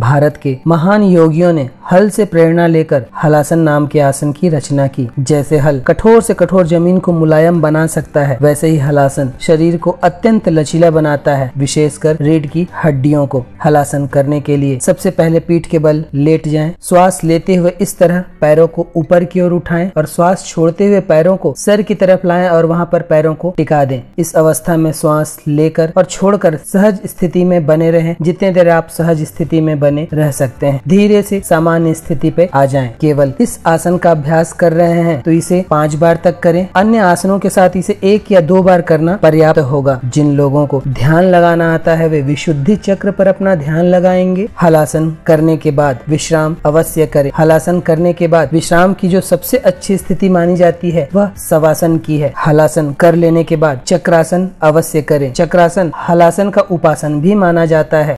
भारत के महान योगियों ने हल से प्रेरणा लेकर हलासन नाम के आसन की रचना की जैसे हल कठोर से कठोर जमीन को मुलायम बना सकता है वैसे ही हलासन शरीर को अत्यंत लचीला बनाता है विशेषकर रीढ़ की हड्डियों को हलासन करने के लिए सबसे पहले पीठ के बल लेट जाएं, श्वास लेते हुए इस तरह पैरों को ऊपर की ओर उठाएं और श्वास छोड़ते हुए पैरों को सर की तरफ लाएं और वहां पर पैरों को टिका दें इस अवस्था में श्वास लेकर और छोड़कर सहज स्थिति में बने रहें जितने देर आप सहज स्थिति में बने बने रह सकते हैं धीरे से सामान्य स्थिति पे आ जाएं। केवल इस आसन का अभ्यास कर रहे हैं तो इसे पाँच बार तक करें अन्य आसनों के साथ इसे एक या दो बार करना पर्याप्त होगा जिन लोगों को ध्यान लगाना आता है वे विशुद्धि चक्र पर अपना ध्यान लगाएंगे हलासन करने के बाद विश्राम अवश्य करें हलासन करने के बाद विश्राम की जो सबसे अच्छी स्थिति मानी जाती है वह सवासन की है हलासन कर लेने के बाद चक्रासन अवश्य करें चक्रासन हलासन का उपासन भी माना जाता है